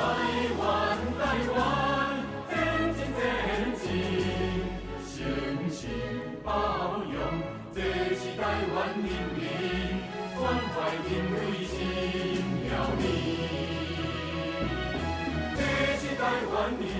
台湾，台湾，真真真进，星星包容。这是再厉，人民关怀的归心，这是再接人。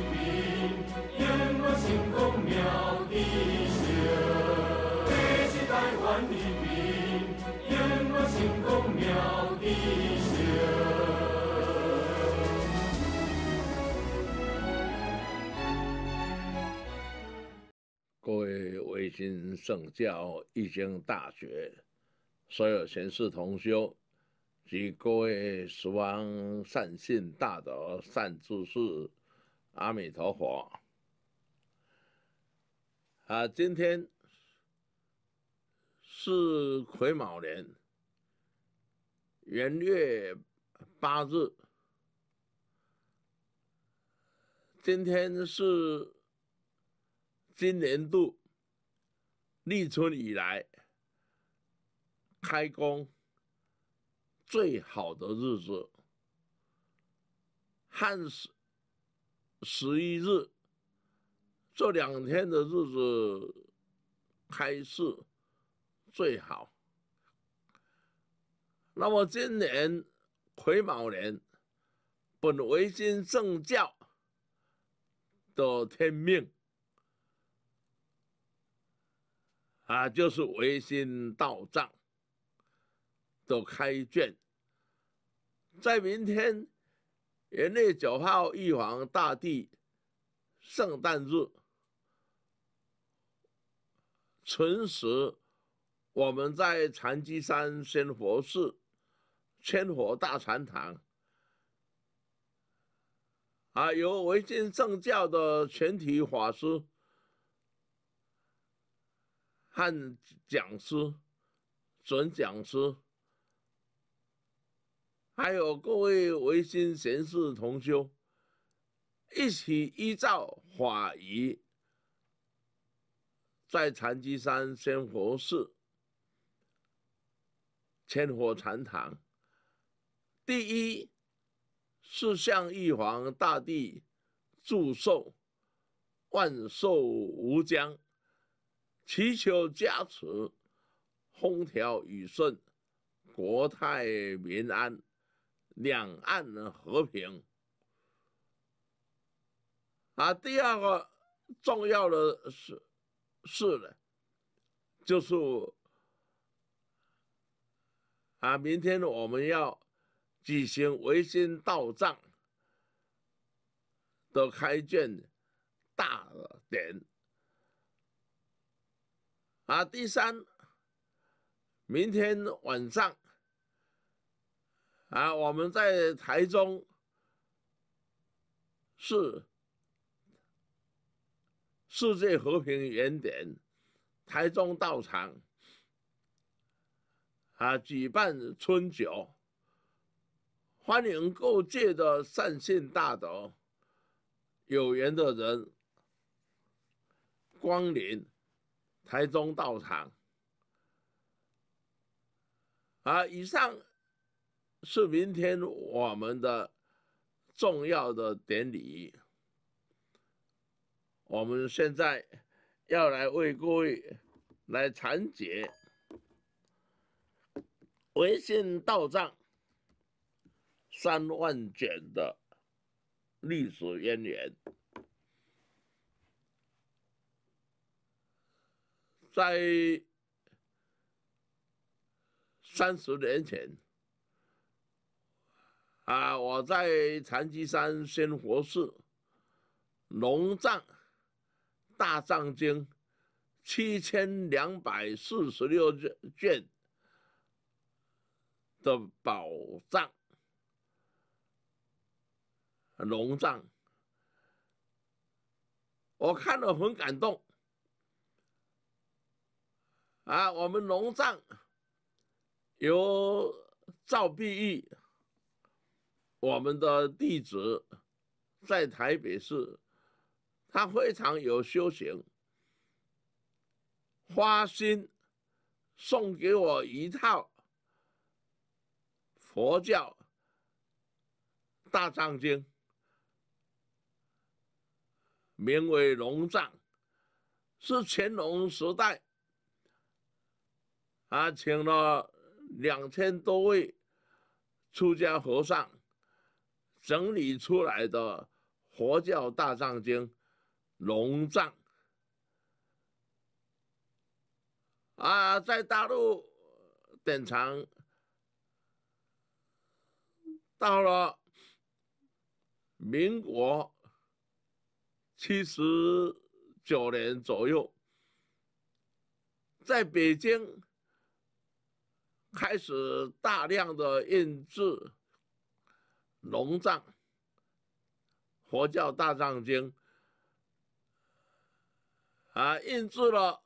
心圣教《易经》《大学》，所有贤士同修，及各位十方善信、大德、善知识，阿弥陀佛。啊，今天是癸卯年元月八日，今天是今年度。立春以来，开工最好的日子，汉十十一日，这两天的日子开市最好。那么今年癸卯年，本为金正教的天命。啊，就是维新道藏的开卷，在明天元月九号玉皇大帝圣诞日辰时，我们在长机山仙佛寺千佛大禅堂，啊，由维新正教的全体法师。看，讲师、准讲师，还有各位维新贤士同修，一起依照法仪，在禅机山仙佛寺千佛禅堂，第一是向玉皇大帝祝寿，万寿无疆。祈求加持，风调雨顺，国泰民安，两岸和平。啊，第二个重要的是，是的，就是啊，明天我们要举行维新道账。的开卷大典。啊，第三，明天晚上，啊，我们在台中是世界和平原点，台中道场，啊，举办春酒，欢迎各界的善信大德、有缘的人光临。台中道场，啊，以上是明天我们的重要的典礼。我们现在要来为各位来讲解《微信道藏》三万卷的历史渊源。在三十年前，啊，我在长吉山仙佛寺，龙藏大藏经七千两百四十六卷的宝藏，龙藏，我看了很感动。啊，我们龙藏由赵碧玉，我们的弟子在台北市，他非常有修行，花心送给我一套佛教大藏经，名为龙藏，是乾隆时代。他请了两千多位出家和尚，整理出来的《佛教大藏经》龙藏。啊，在大陆典藏到了民国七十九年左右，在北京。开始大量的印制《龙藏》《佛教大藏经》，啊，印制了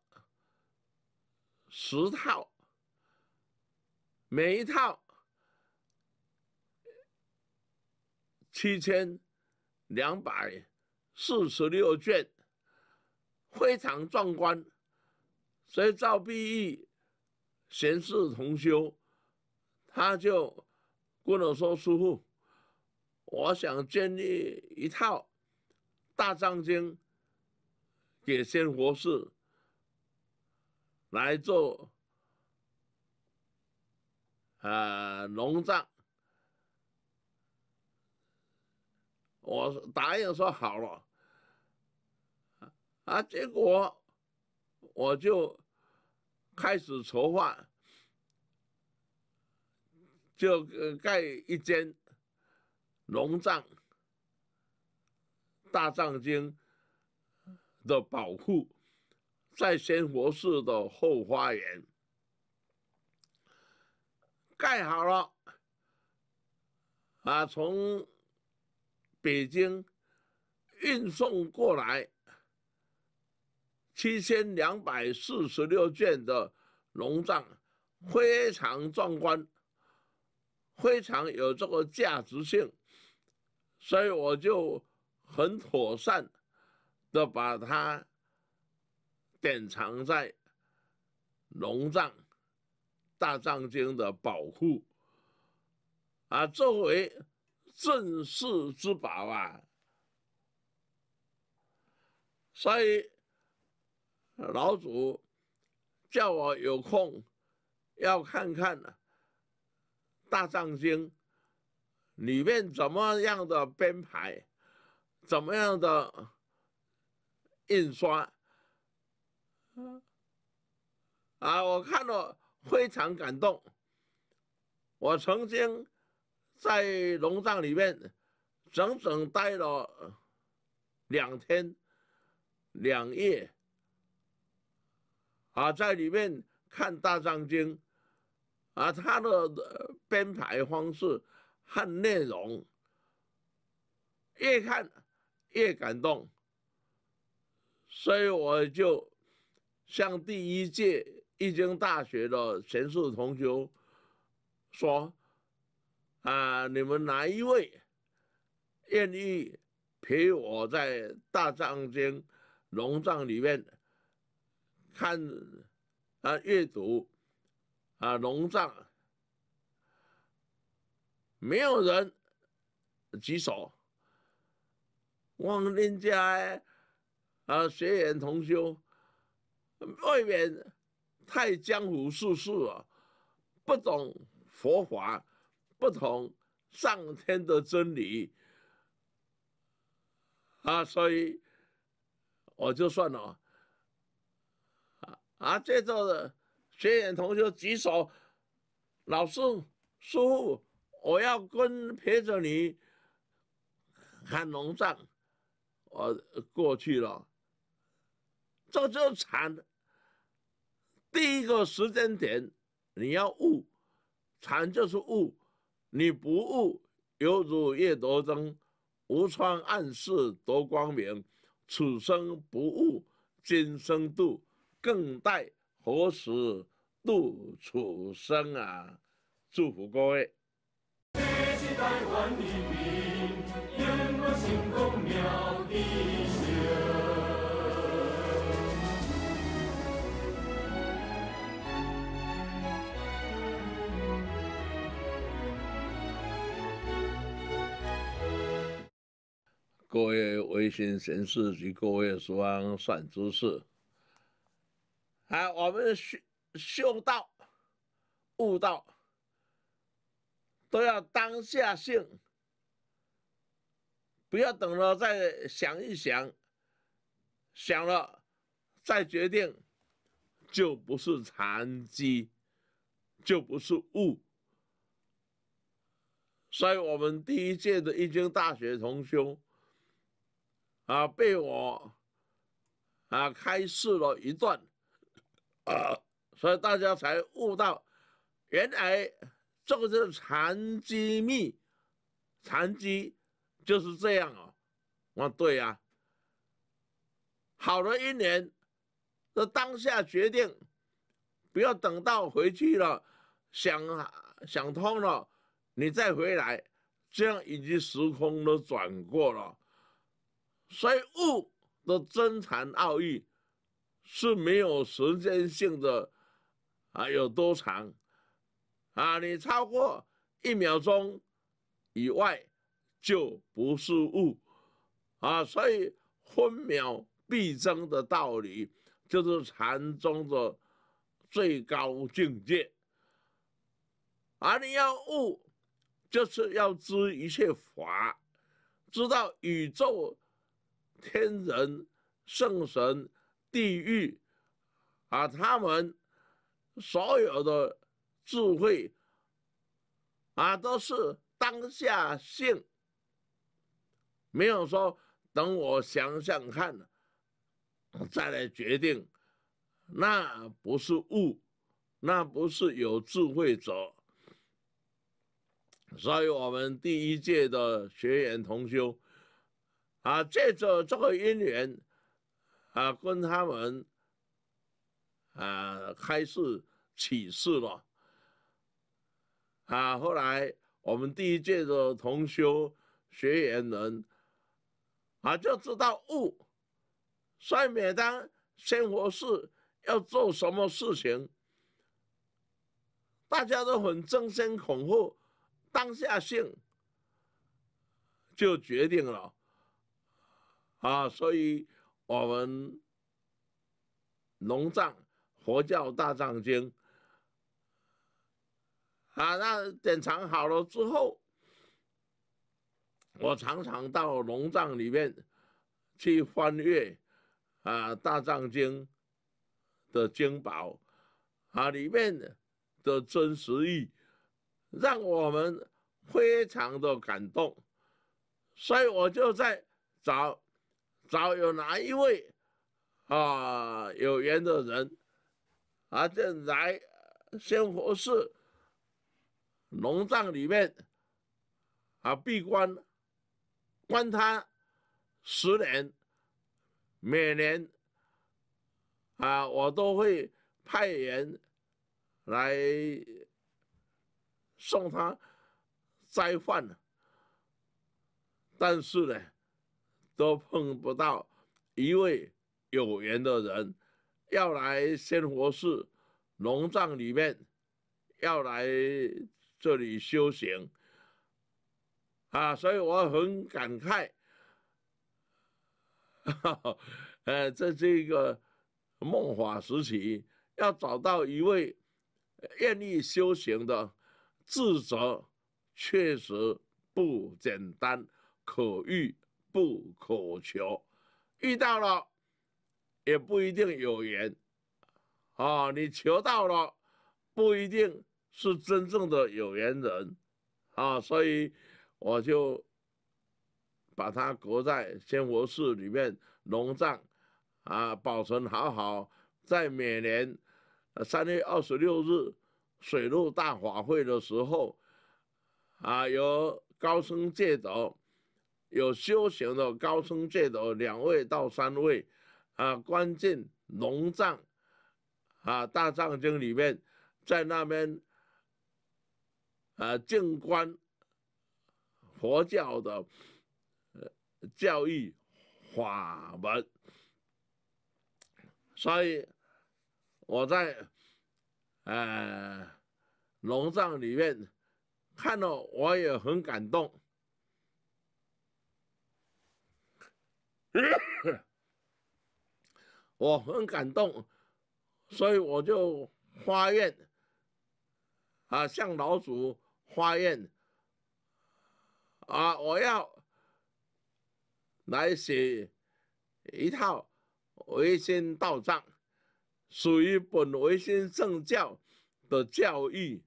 十套，每一套七千两百四十六卷，非常壮观。所以赵臂闲事同修，他就跟我说：“师傅，我想建立一套大藏经给仙佛寺来做啊龙藏。”我答应说好了，啊，结果我就。开始筹划，就盖一间龙藏大藏经的宝库，在仙佛寺的后花园盖好了，啊，从北京运送过来。七千两百四十六卷的龙藏，非常壮观，非常有这个价值性，所以我就很妥善的把它典藏在龙藏大藏经的保护啊，作为镇世之宝啊，所以。老祖叫我有空要看看《大藏经》，里面怎么样的编排，怎么样的印刷。啊，我看了非常感动。我曾经在龙藏里面整整待了两天两夜。啊，在里面看《大藏经》，啊，它的编排方式和内容，越看越感动，所以我就向第一届易经大学的前序同学说：“啊，你们哪一位愿意陪我在大藏经龙藏里面？”看啊，阅读啊，龙藏，没有人举手。望林家啊，学员同修，未免太江湖术士了，不懂佛法，不懂上天的真理啊，所以我就算了啊，这座学员同学举手，老师师傅，我要跟陪着你看龙庄，我过去了。这就禅。第一个时间点，你要悟，禅就是悟，你不悟，犹如夜读灯，无窗暗室夺光明，此生不悟，今生度。更待何时度楚生啊！祝福各位。各位微信粉丝及各位书善知识。啊，我们修修道、悟道，都要当下性，不要等了再想一想，想了再决定，就不是禅机，就不是悟。所以，我们第一届的易经大学同修啊，被我啊开示了一段。啊，所以大家才悟到，原来这个就是禅机密，禅机就是这样哦。我对呀，好了一年，那当下决定，不要等到回去了，想想通了，你再回来，这样已经时空都转过了。所以悟的真禅奥义。是没有时间性的，啊，有多长，啊，你超过一秒钟以外就不是物，啊，所以分秒必争的道理就是禅宗的最高境界，而你要悟，就是要知一切法，知道宇宙、天人、圣神。地狱，啊，他们所有的智慧，啊，都是当下性，没有说等我想想看，再来决定，那不是悟，那不是有智慧者，所以我们第一届的学员同修，啊，借着这个因缘。啊，跟他们啊开始起事了。啊，后来我们第一届的同修学员们啊就知道悟，所以每当生活事要做什么事情，大家都很争先恐后，当下性就决定了。啊，所以。我们龙藏佛教大藏经啊，那典藏好了之后，我常常到龙藏里面去翻阅啊大藏经的经宝啊里面的真实意，让我们非常的感动，所以我就在找。找有哪一位啊有缘的人，啊，正来仙佛寺龙藏里面啊闭关，关他十年，每年啊我都会派人来送他斋饭但是呢。都碰不到一位有缘的人，要来仙佛寺龙藏里面要来这里修行啊！所以我很感慨，呃，在这个梦法时期，要找到一位愿意修行的智者，确实不简单可遇。不可求，遇到了也不一定有缘，啊，你求到了，不一定是真正的有缘人，啊，所以我就把它搁在仙佛寺里面龙藏，啊，保存好好，在每年三月二十六日水陆大法会的时候，啊，由高僧戒走。有修行的高僧界的两位到三位，啊，关进龙藏，啊，大藏经里面，在那边，啊，静观佛教的，呃，教义法门，所以我在，呃，龙藏里面看了，我也很感动。我很感动，所以我就发愿啊，向老祖发愿啊，我要来写一套唯心道藏，属于本唯心正教的教义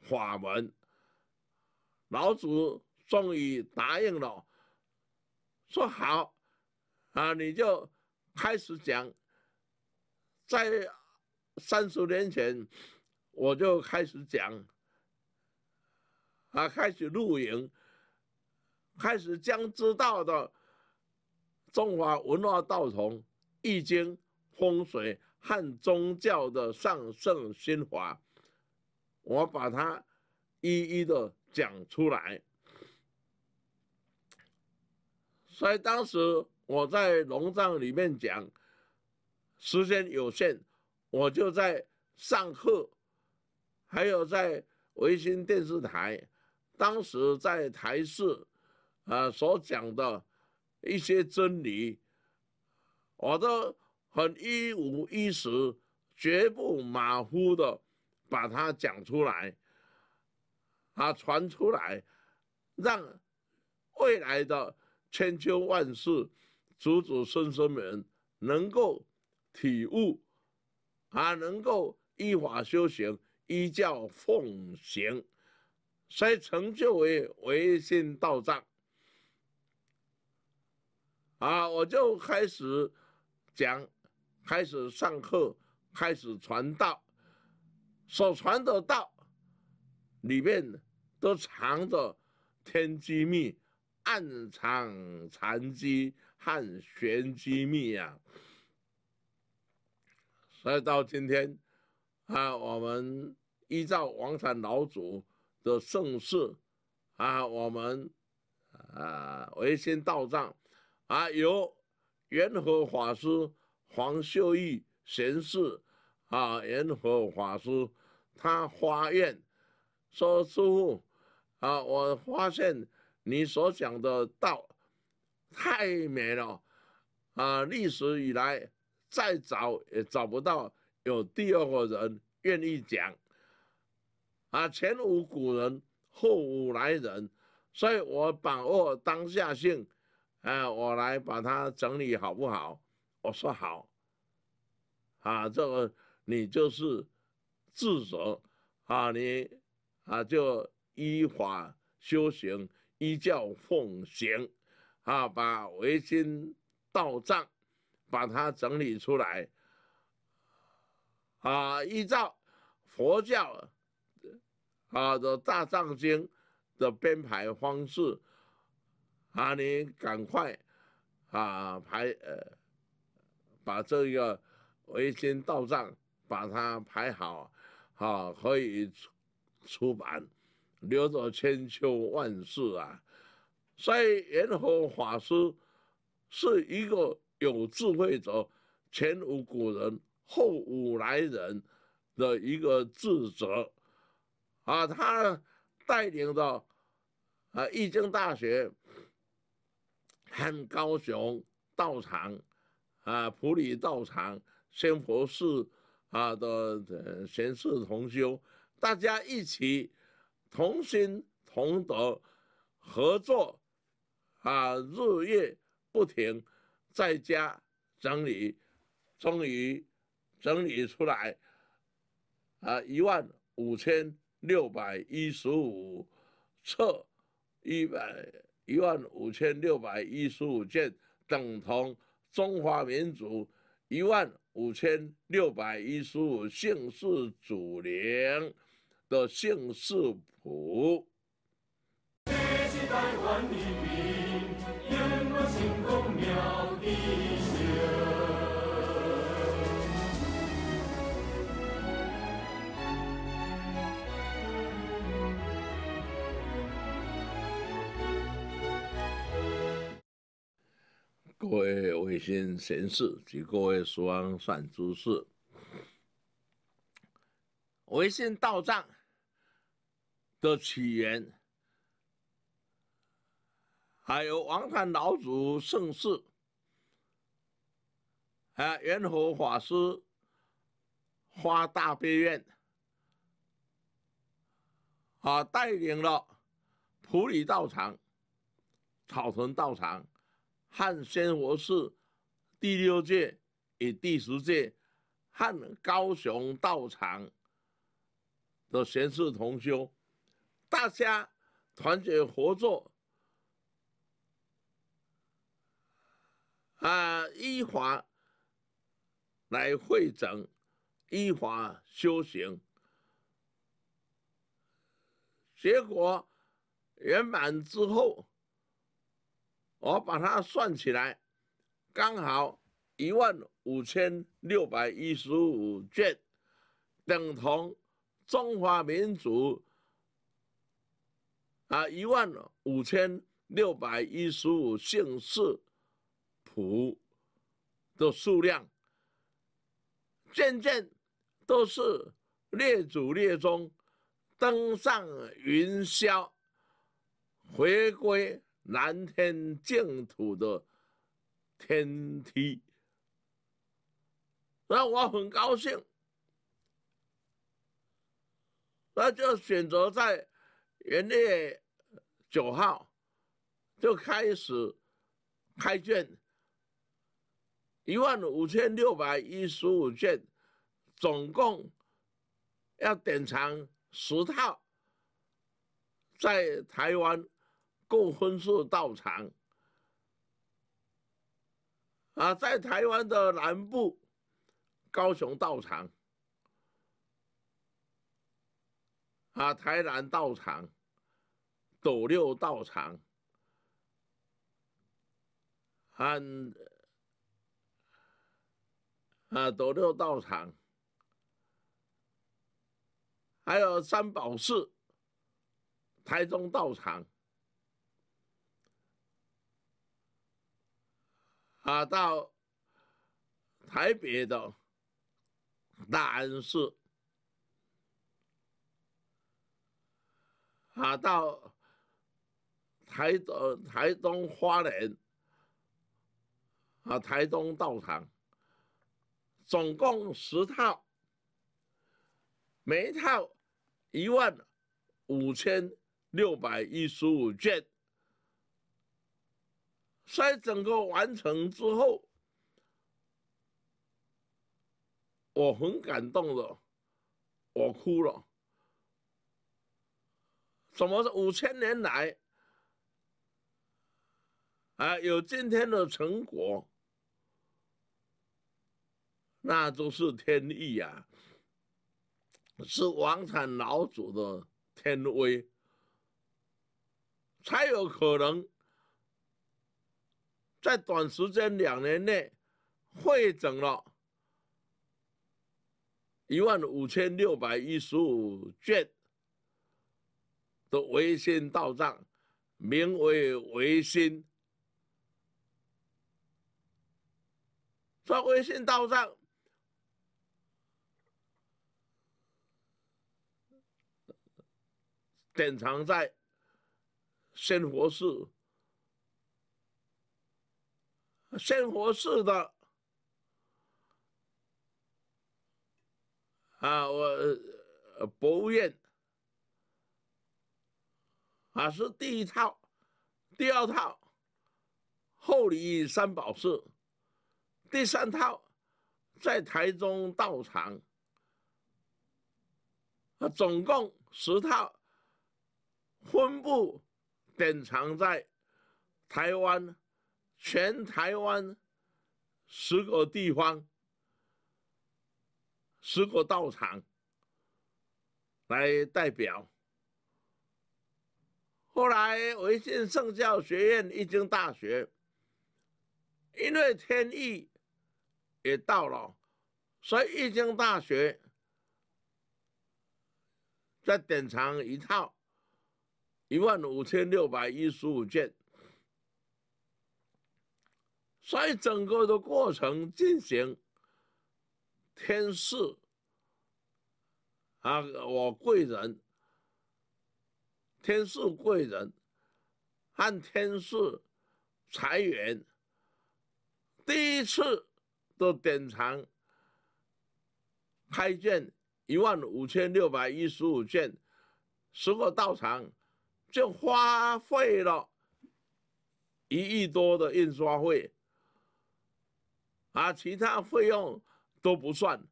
法门。老祖终于答应了，说好。啊，你就开始讲，在三十年前，我就开始讲，啊，开始露营，开始将知道的中华文化道统、易经、风水和宗教的上圣心华，我把它一一的讲出来，所以当时。我在龙藏里面讲，时间有限，我就在上课，还有在维新电视台，当时在台视，啊所讲的一些真理，我都很一五一十，绝不马虎的把它讲出来，啊传出来，让未来的千秋万世。祖祖孙孙们能够体悟，啊，能够依法修行、依教奉行，所以成就为唯心道长。啊，我就开始讲，开始上课，开始传道。所传的道，里面都藏着天机密，暗藏禅机。汉玄机密啊。所以到今天啊，我们依照王禅老祖的盛世啊，我们啊，唯心道藏，啊，由元和法师黄秀玉贤士啊，元和法师他发愿说：“师傅啊，我发现你所讲的道。”太美了啊！历史以来，再找也找不到有第二个人愿意讲啊，前无古人，后无来人。所以我把握当下性，啊，我来把它整理好不好？我说好。啊，这个你就是自责啊，你啊就依法修行，依教奉行。啊，把维经到藏，把它整理出来，啊，依照佛教啊的大藏经的编排方式，啊，你赶快啊排呃，把这个维经到藏把它排好，好可以出版，留作千秋万世啊。所以，和法师是一个有智慧者，前无古人，后无来人的一个智者啊！他带领着啊，易经大学、汉高雄道场、啊普里道场、仙佛寺啊的贤士同修，大家一起同心同德合作。啊，日夜不停在家整理，终于整理出来，啊，一万五千六百一十五册，一百一万五千六百一十五件，等同中华民族一万五千六百一十五姓氏祖灵的姓氏谱。各位微信贤士及各位书王善知识，微信道账的起源，还有王禅老祖盛世，啊，元和法师发大悲愿，啊，带领了普利道场、草屯道场。汉宣佛寺第六届与第十届汉高雄道场的贤士同修，大家团结合作，啊，依法来会诊，依法修行，结果圆满之后。我把它算起来，刚好一万五千六百一十五卷，等同中华民族啊一万五千六百一十五姓氏谱的数量，件件都是列祖列宗登上云霄，回归。南天净土的天梯，那我很高兴，那就选择在元月九号就开始开卷，一万五千六百一十五卷，总共要典藏十套，在台湾。供婚寺道场啊，在台湾的南部，高雄道场啊，台南道场，斗六道场，安啊，斗六道场，还有三宝寺，台中道场。啊，到台北的大安寺，啊，到台东台东花莲，啊，台东道堂，总共十套，每一套一万五千六百一十五卷。在整个完成之后，我很感动的，我哭了。怎么是五千年来，啊，有今天的成果，那都是天意呀，是王禅老祖的天威，才有可能。在短时间两年内，汇整了一万五千六百一十五卷的微信到账，名为《微信。做微信到账，典藏在仙佛寺。仙活寺的啊，我博物院啊是第一套，第二套后里三宝寺，第三套在台中道场啊，总共十套，分布典藏在台湾。全台湾十个地方、十个道场来代表。后来维信圣教学院易经大学，因为天意也到了，所以易经大学在典藏一套一万五千六百一十五卷。在整个的过程进行，天赐啊，我贵人，天赐贵人，和天赐财源，第一次的典藏，开卷一万五千六百一十五卷，十个道场，就花费了，一亿多的印刷费。啊，其他费用都不算，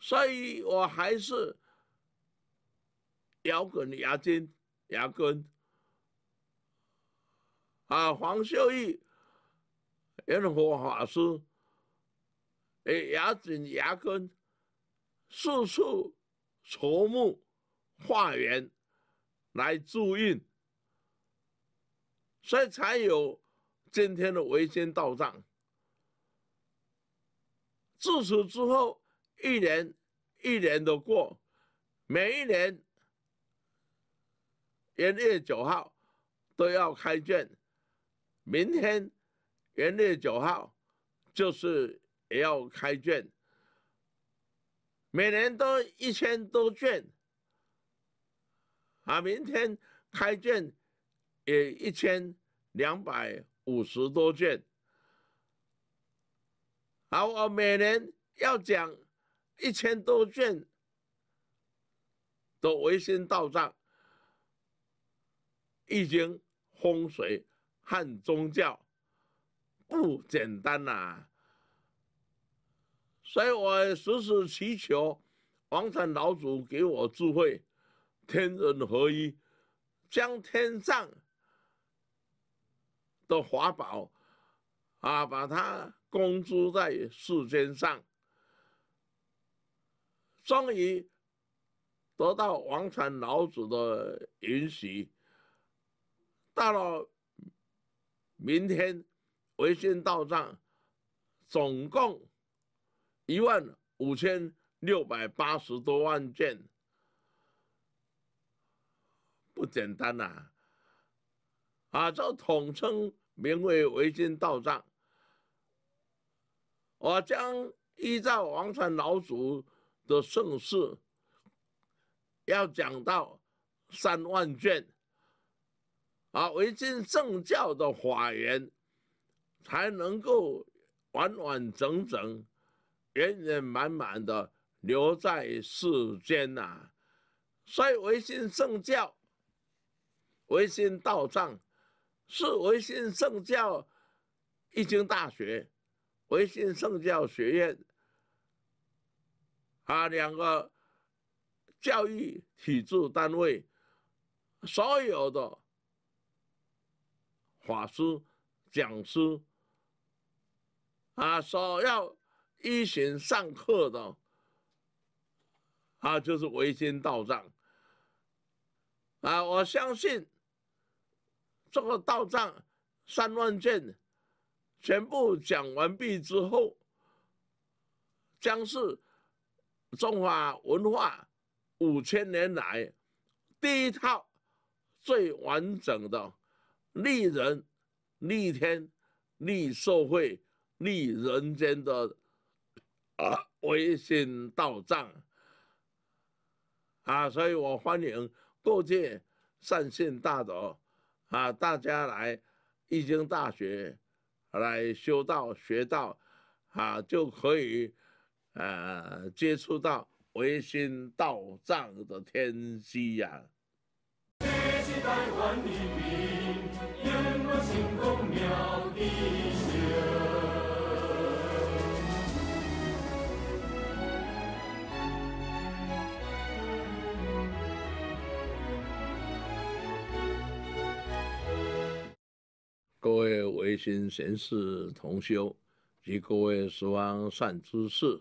所以我还是摇滚牙尖牙根，啊，黄秀玉、任何法师，哎，牙紧牙根四处筹募化缘来助印，所以才有。今天的我已到账。自此之后，一年一年的过，每一年元月九号都要开卷，明天元月九号就是也要开卷，每年都一千多卷，啊，明天开卷也一千两百。五十多卷，好，我每年要讲一千多卷的维新道藏、易经、风水和宗教，不简单呐。所以我时时祈求王禅老祖给我智慧，天人合一，将天上。的法宝，啊，把它公诸在世间上，终于得到王禅老祖的允许，到了明天微信到账，总共一万五千六百八十多万件，不简单呐。啊，这统称名为维新道藏。我将依照王禅老祖的盛世，要讲到三万卷，啊，维新圣教的法源才能够完完整整、圆圆满满的留在世间呐。所以维新圣教、维新道藏。是维新圣教易经大学、维新圣教学院啊，两个教育体制单位，所有的法师、讲师啊，所要一行上课的啊，就是维新道长啊，我相信。这个道藏三万卷，全部讲完毕之后，将是中华文化五千年来第一套最完整的立人、立天、立社会、立人间的啊，微信道藏啊！所以我欢迎各界善信大德。啊，大家来《易经》大学来修道学道，啊，就可以呃接触到唯心道藏的天机呀。各位唯心贤士同修，及各位十方善知识，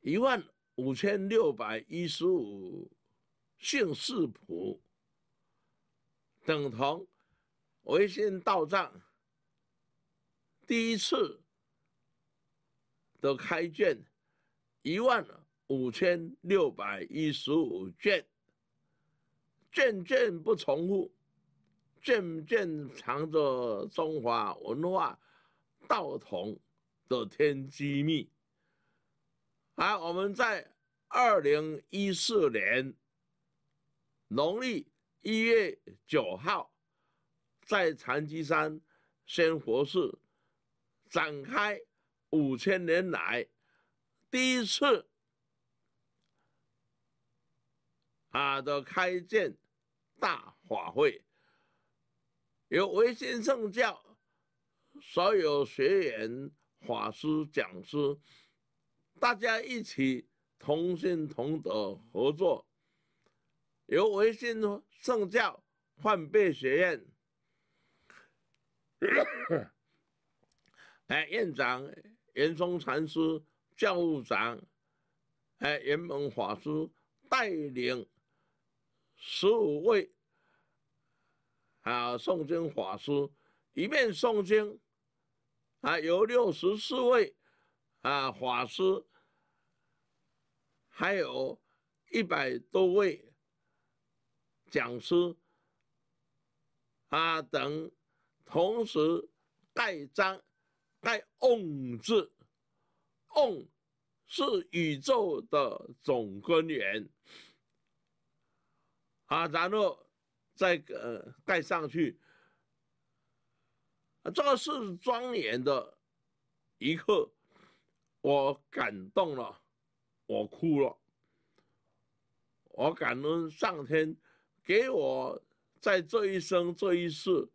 一万五千六百一十五姓氏谱，等同唯心道藏第一次的开卷，一万五千六百一十五卷，卷卷不重复。渐渐藏着中华文化道统的天机密。好，我们在二零一四年农历一月九号，在长基山仙佛寺展开五千年来第一次啊的开建大法会。由唯心圣教所有学员、法师、讲师，大家一起同心同德合作。由唯心圣教换贝学院，哎，院长严嵩禅师、教务长哎严猛法师带领十五位。啊，诵经法师一面诵经，啊，有六十四位啊法师，还有一百多位讲师，啊等，同时盖章、盖“瓮字，“瓮是宇宙的总根源，啊，然后。再呃盖上去，这个是庄严的一刻，我感动了，我哭了，我感恩上天给我在这一生这一世，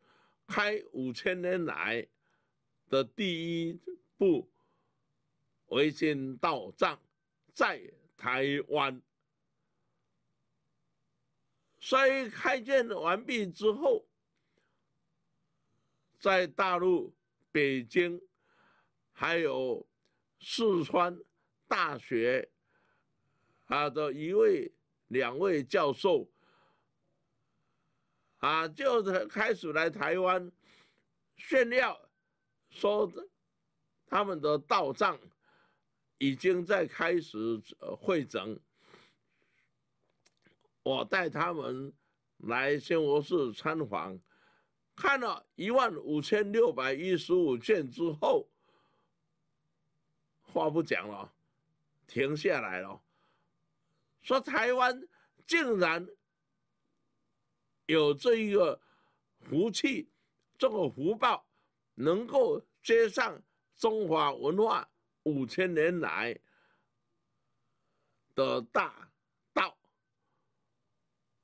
开五千年来的第一部维新道藏在台湾。所以开建完毕之后，在大陆、北京，还有四川大学，啊的一位、两位教授，啊，就是开始来台湾炫耀，说他们的道账已经在开始会整。我带他们来宣佛寺参访，看了一万五千六百一十五卷之后，话不讲了，停下来了，说台湾竟然有这一个福气，这个福报，能够接上中华文化五千年来的大。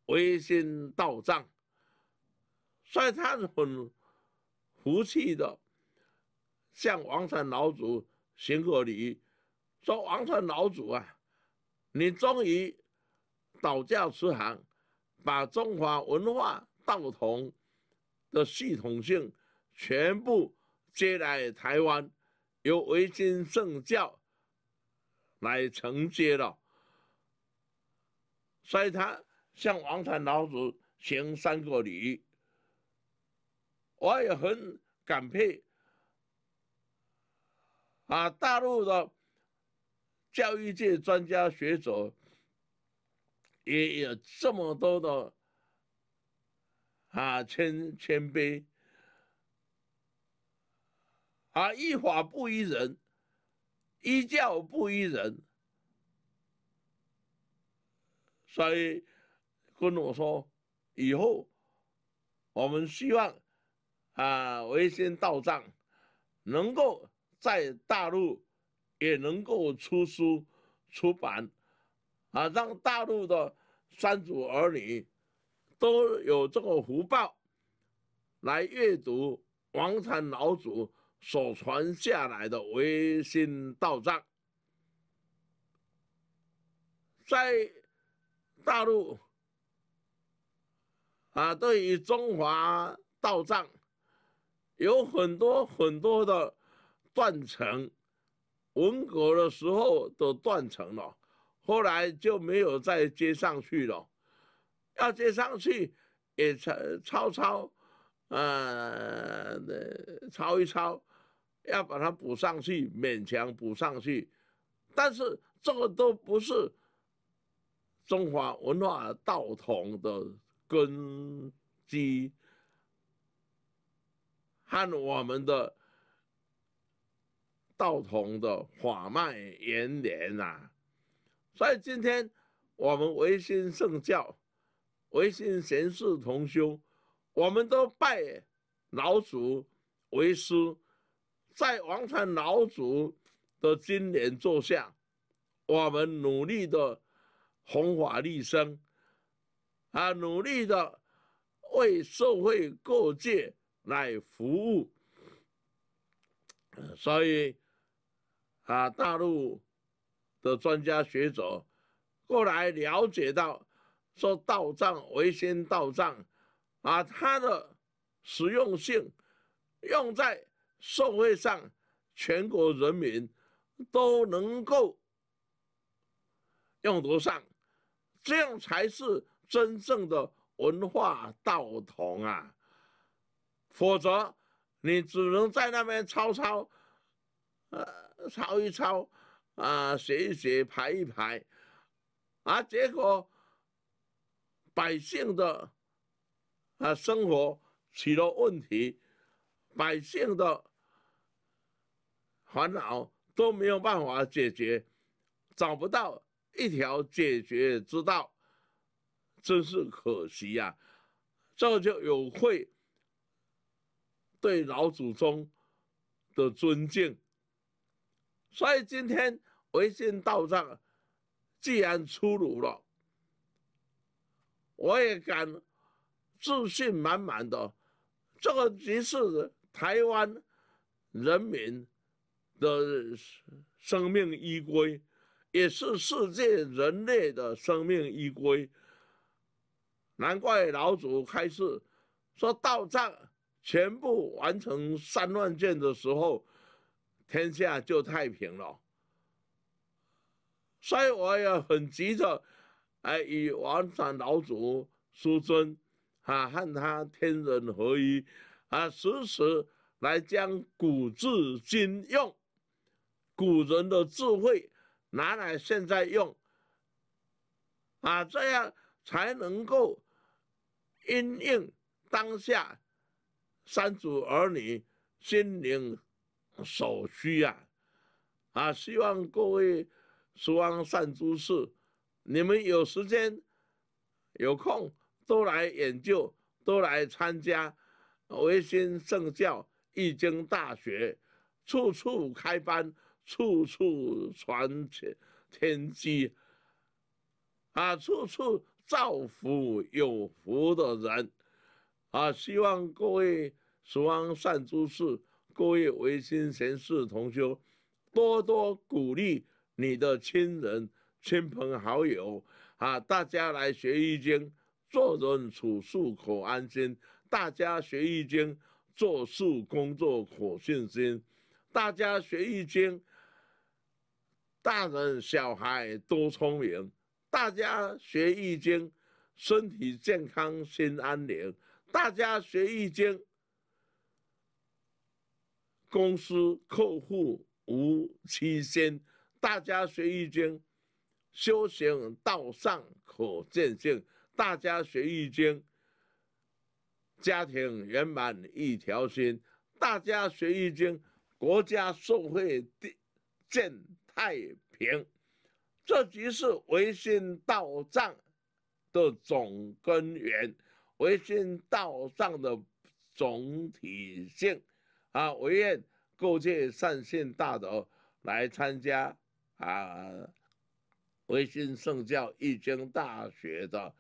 维新到账，所以他很服气的向王禅老祖行个礼，说：“王禅老祖啊，你终于倒教慈航，把中华文化道统的系统性全部接来台湾，由维新圣教来承接了。”所以他。向王禅老祖行三个礼，我也很感佩。啊，大陆的教育界专家学者也有这么多的啊谦谦卑，啊，依法不依人，依教不依人，所以。跟我说，以后我们希望啊，维新道藏能够在大陆也能够出书出版，啊，让大陆的三祖儿女都有这个福报来阅读王禅老祖所传下来的维新道藏，在大陆。啊，对于中华道藏，有很多很多的断层，文革的时候都断层了，后来就没有再接上去了。要接上去，也抄抄抄，呃，抄一抄，要把它补上去，勉强补上去，但是这个都不是中华文化道统的。根基和我们的道同的法脉延绵呐，所以今天我们唯心圣教、唯心贤士同修，我们都拜老祖为师，在王禅老祖的经典座下，我们努力的弘法利生。啊，努力的为社会各界来服务，所以啊，大陆的专家学者过来了解到，说到账为先，到账，啊，它的实用性用在社会上，全国人民都能够用得上，这样才是。真正的文化道统啊，否则你只能在那边抄抄，呃，抄一抄，啊，写一写，排一排，啊，结果百姓的啊生活许多问题，百姓的烦恼都没有办法解决，找不到一条解决之道。真是可惜呀！这就有愧对老祖宗的尊敬，所以今天维新道账，既然出炉了，我也敢自信满满的，这个即是台湾人民的生命依归，也是世界人类的生命依归。难怪老祖开示，说到账全部完成三万卷的时候，天下就太平了。所以我也很急着，哎，与王禅老祖师尊，啊，和他天人合一，啊，时时来将古至今用，古人的智慧拿来现在用，啊，这样才能够。因应当下三祖儿女心灵所需啊啊！希望各位十方善诸事，你们有时间、有空都来研究，都来参加唯心圣教《易经大学》，处处开班，处处传天机啊，处处。造福有福的人，啊！希望各位喜欢善诸事，各位唯心贤士同修，多多鼓励你的亲人、亲朋好友，啊！大家来学易经，做人处事可安心；大家学易经，做事工作可信心；大家学易经，大人小孩都聪明。大家学易经，身体健康心安宁。大家学易经，公司客户无欺心。大家学易经，修行道上可见性。大家学易经，家庭圆满一条心。大家学易经，国家社会地建太平。这即是唯心道藏的总根源，唯心道藏的总体性。啊，我愿构建善信大德来参加啊，唯心圣教易经大学的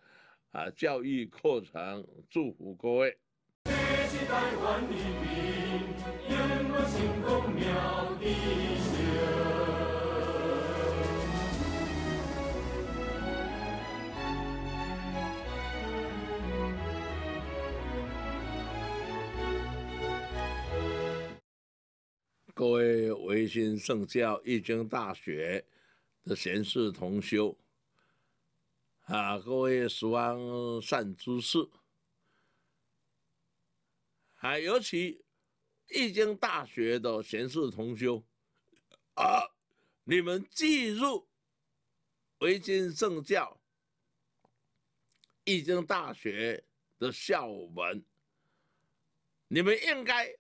啊教育课程，祝福各位。各位维新圣教易经大学的贤士同修，啊，各位十王善知识，啊，尤其易经大学的贤士同修，啊，你们进入维新圣教易经大学的校门，你们应该。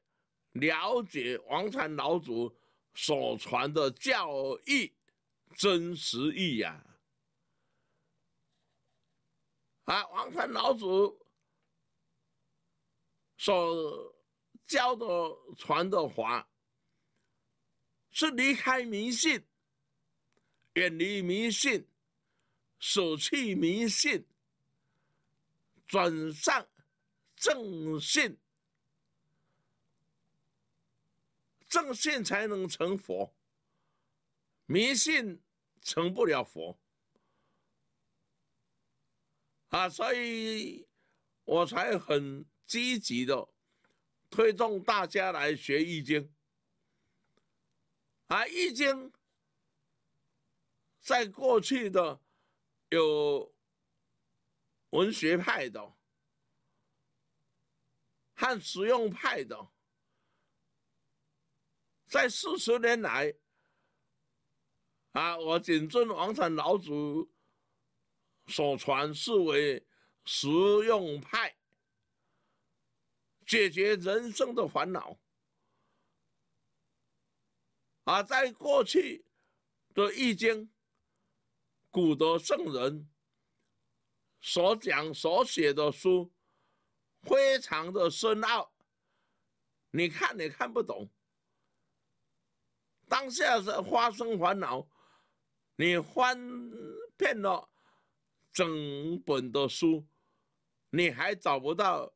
了解王禅老祖所传的教义真实意呀！啊，王禅老祖所教的传的话，是离开迷信，远离迷信，舍弃迷信，转上正信。正信才能成佛，迷信成不了佛啊！所以，我才很积极的推动大家来学《易经》啊，《易经》在过去的有文学派的和实用派的。在四十年来，啊，我谨遵王禅老祖所传，视为实用派，解决人生的烦恼。而在过去的《易经》，古德圣人所讲所写的书，非常的深奥，你看，你看不懂。当下是发生烦恼，你翻遍了整本的书，你还找不到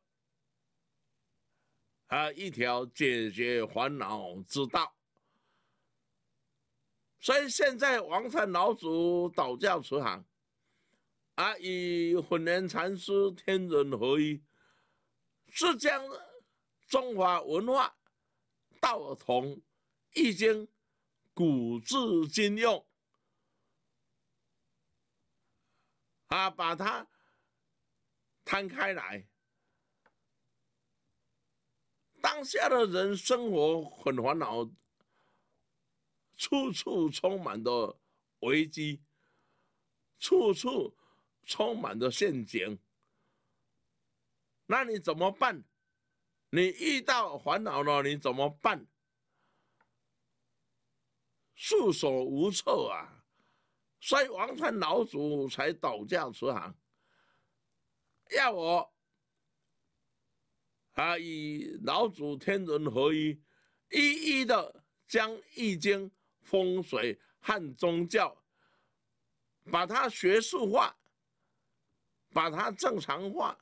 啊一条解决烦恼之道。所以现在王禅老祖道教慈航，啊，与混元禅师天人合一，是将中华文化、道统、易经。古至今用，啊，把它摊开来。当下的人生活很烦恼，处处充满着危机，处处充满着陷阱。那你怎么办？你遇到烦恼了，你怎么办？束手无策啊！所以王传老祖才倒教慈航，要我啊，以老祖天人合一，一一的将易经、风水、汉宗教，把它学术化，把它正常化，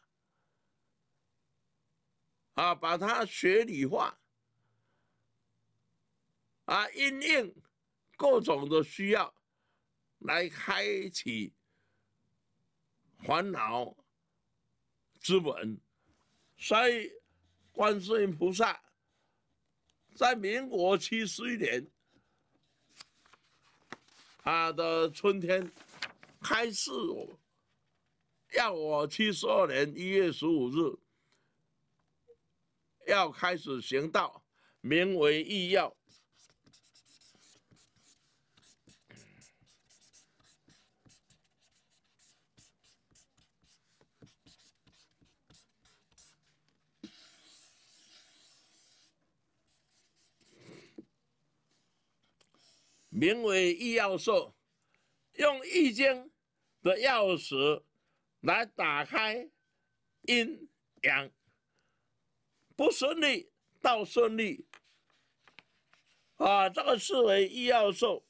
啊，把它学理化，啊，应用。各种的需要来开启烦恼之门，所以观世音菩萨在民国七十一年他的春天开示，要我七十二年一月十五日要开始行道，名为义要。名为易药兽，用易经的钥匙来打开阴阳，不顺利到顺利啊！这个是为易药兽，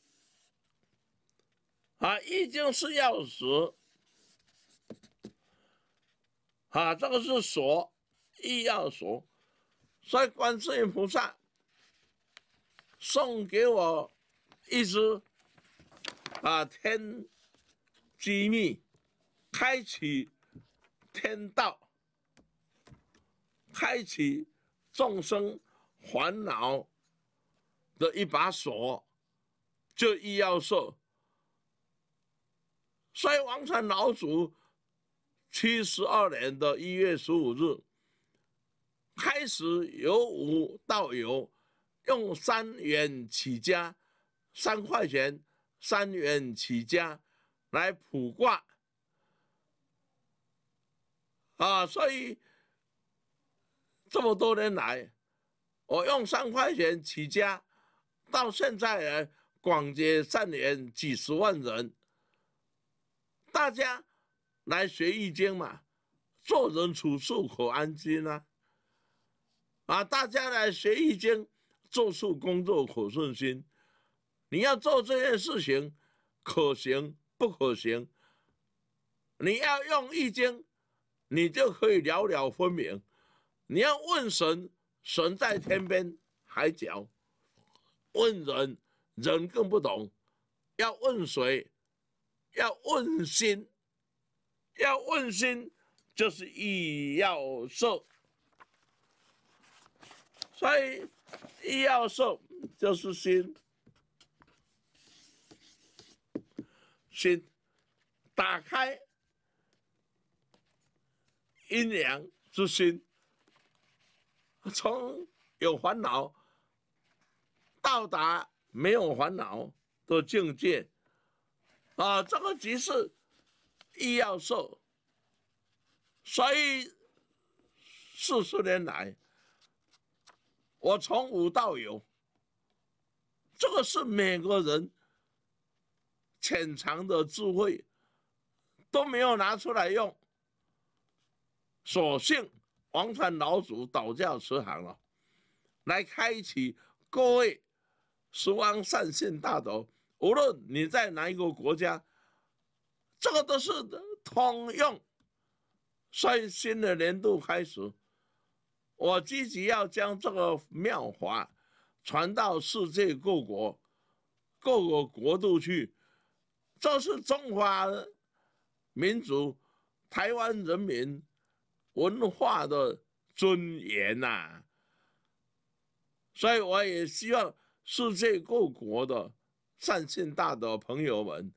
啊，易经是钥匙啊，这个是锁易药锁，所以观世音菩萨送给我。意思啊，天机密，开启天道，开启众生烦恼的一把锁，就医要社。所以王禅老祖七十二年的一月十五日开始，由无到有，用三元起家。三块钱，三元起家，来卜卦，啊！所以这么多年来，我用三块钱起家，到现在呢，广结善缘，几十万人，大家来学易经嘛，做人处事可安心啊！啊，大家来学易经，做事工作可顺心。你要做这件事情，可行不可行？你要用易经，你就可以了了分明。你要问神，神在天边海角；问人，人更不懂。要问谁？要问心。要问心，就是易要受。所以，易要受，就是心。心打开阴阳之心，从有烦恼到达没有烦恼的境界啊！这个即是医药受，所以四十年来，我从无到有，这个是每个人。潜藏的智慧都没有拿出来用，所幸王禅老祖倒教慈航了，来开启各位十方善信大德，无论你在哪一个国家，这个都是通用。率新的年度开始，我积极要将这个妙法传到世界各国各个国度去。这是中华民族、台湾人民文化的尊严呐，所以我也希望世界各国的善信大的朋友们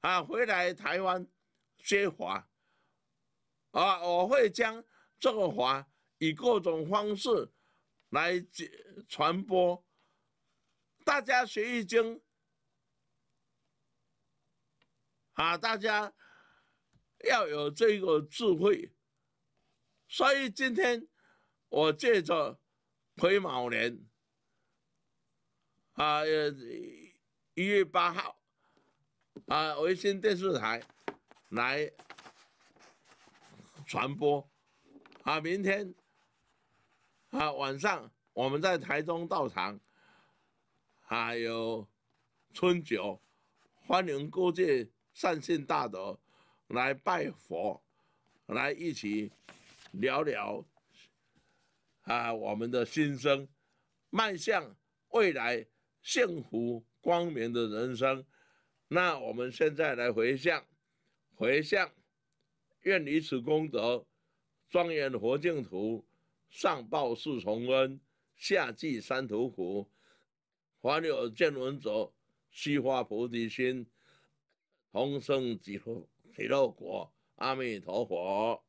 啊，回来台湾接华，啊，我会将这个华以各种方式来传播，大家学易经。啊，大家要有这个智慧，所以今天我借着癸卯年啊，一月八号啊，维新电视台来传播啊，明天啊晚上我们在台中道场还有春酒，欢迎各界。善信大德，来拜佛，来一起聊聊，啊，我们的心声，迈向未来幸福光明的人生。那我们现在来回向，回向，愿以此功德，庄严佛净土，上报四重恩，下济三途苦，还有见闻者，悉发菩提心。长生极乐极乐国，阿弥陀佛。